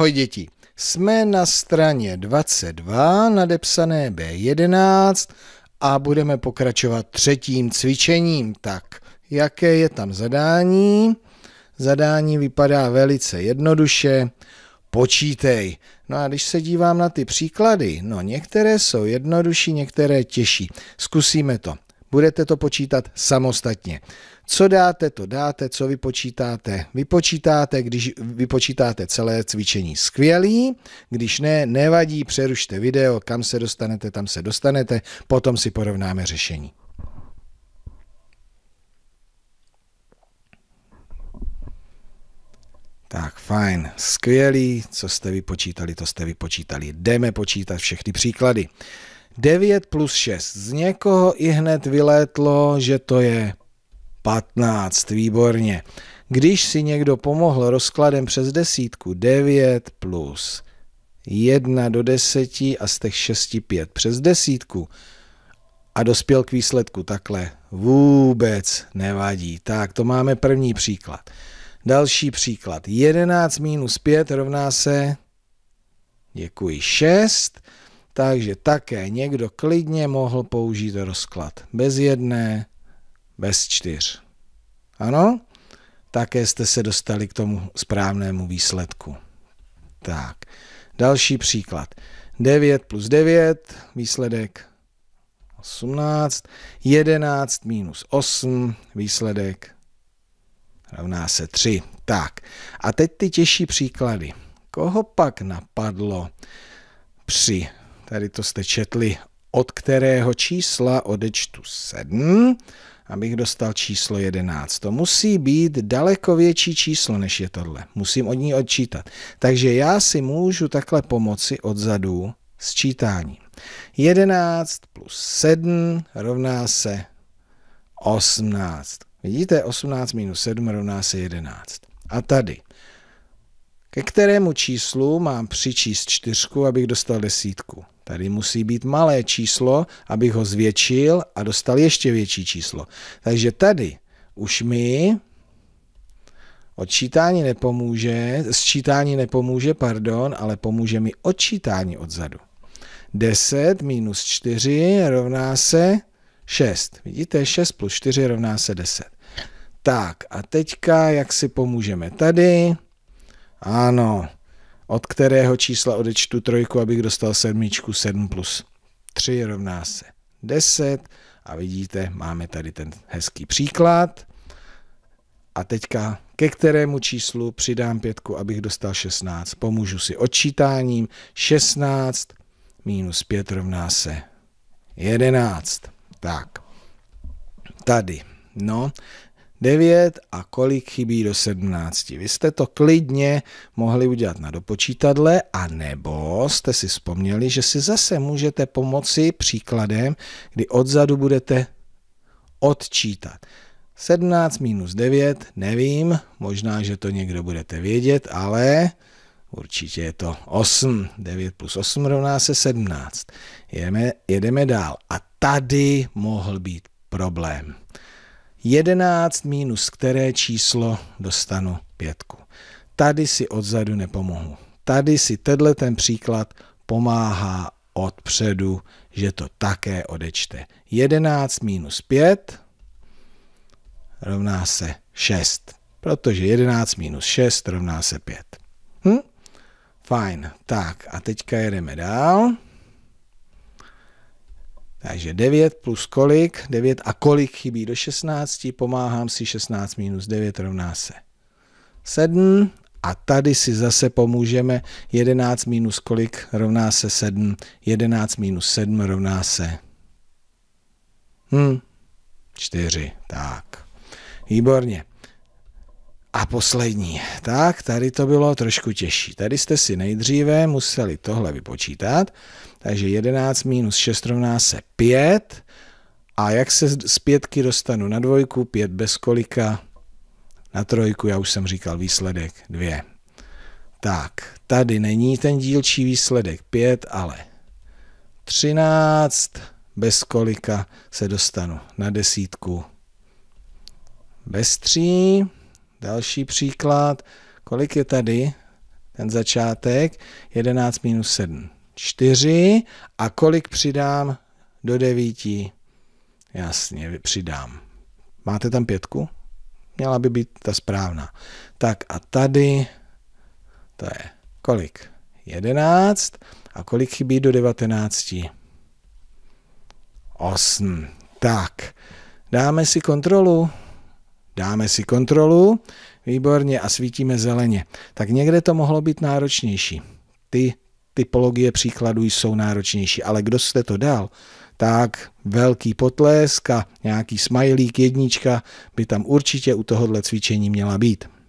Ahoj děti. Jsme na straně 22, nadepsané B11 a budeme pokračovat třetím cvičením. Tak, jaké je tam zadání? Zadání vypadá velice jednoduše. Počítej. No a když se dívám na ty příklady, no některé jsou jednodušší, některé těžší. Zkusíme to. Budete to počítat samostatně. Co dáte, to dáte, co vypočítáte, vypočítáte, když vypočítáte celé cvičení. Skvělý, když ne, nevadí, přerušte video, kam se dostanete, tam se dostanete, potom si porovnáme řešení. Tak fajn, skvělý, co jste vypočítali, to jste vypočítali. Jdeme počítat všechny příklady. 9 plus 6. Z někoho i hned vylétlo, že to je 15. Výborně. Když si někdo pomohl rozkladem přes desítku 9 plus 1 do 10 a z těch 6 5 přes desítku a dospěl k výsledku takhle, vůbec nevadí. Tak, to máme první příklad. Další příklad. 11 minus 5 rovná se, děkuji, 6 takže také někdo klidně mohl použít rozklad. Bez jedné, bez čtyř. Ano? Také jste se dostali k tomu správnému výsledku. Tak, další příklad. 9 plus 9, výsledek 18. 11 minus 8, výsledek rovná se 3. Tak, a teď ty těžší příklady. Koho pak napadlo při Tady to jste četli, od kterého čísla odečtu 7, abych dostal číslo 11. To musí být daleko větší číslo, než je tohle. Musím od ní odčítat. Takže já si můžu takhle pomoci odzadu s čítáním. 11 plus 7 rovná se 18. Vidíte, 18 minus 7 rovná se 11. A tady, ke kterému číslu mám přičíst čtyřku, abych dostal desítku? Tady musí být malé číslo, abych ho zvětšil a dostal ještě větší číslo. Takže tady už mi odčítání nepomůže, sčítání nepomůže, pardon, ale pomůže mi odčítání odzadu. 10 minus 4 rovná se 6. Vidíte, 6 plus 4 rovná se 10. Tak a teďka, jak si pomůžeme tady? Ano, od kterého čísla odečtu trojku, abych dostal sedmičku 7 plus 3 rovná se 10 a vidíte, máme tady ten hezký příklad. A teďka ke kterému číslu přidám pětku, abych dostal 16. Pomůžu si odčítáním. 16 minus 5 rovná se 11. Tak, tady. No, 9 a kolik chybí do 17. Vy jste to klidně mohli udělat na dopočítadle a nebo jste si vzpomněli, že si zase můžete pomoci příkladem, kdy odzadu budete odčítat. 17 minus 9, nevím, možná, že to někdo budete vědět, ale určitě je to 8. 9 plus 8 rovná se 17. Jedeme, jedeme dál. A tady mohl být problém. 11 minus které číslo dostanu pětku. Tady si odzadu nepomohu. Tady si tenhle ten příklad pomáhá odpředu, že to také odečte. 11 minus 5 rovná se 6, protože 11 minus 6 rovná se 5. Hm? Fajn, tak a teďka jedeme dál. Takže 9 plus kolik? 9 a kolik chybí do 16? Pomáhám si 16 minus 9 rovná se 7. A tady si zase pomůžeme 11 minus kolik rovná se 7. 11 minus 7 rovná se hm, 4. Tak. Výborně. A poslední. Tak, tady to bylo trošku těžší. Tady jste si nejdříve museli tohle vypočítat. Takže 11 minus 6 rovná se 5. A jak se z pětky dostanu na dvojku, 5 bez kolika, na trojku, já už jsem říkal výsledek 2. Tak, tady není ten dílčí výsledek 5, ale 13 bez kolika se dostanu na desítku bez 3. Další příklad, kolik je tady ten začátek? 11 minus 7, 4. A kolik přidám do 9? Jasně, přidám. Máte tam pětku? Měla by být ta správná. Tak a tady to je kolik? 11. A kolik chybí do 19? 8. Tak, dáme si kontrolu. Dáme si kontrolu, výborně, a svítíme zeleně. Tak někde to mohlo být náročnější. Ty typologie příkladů jsou náročnější, ale kdo jste to dal, tak velký potlesk a nějaký smajlík, jednička by tam určitě u tohohle cvičení měla být.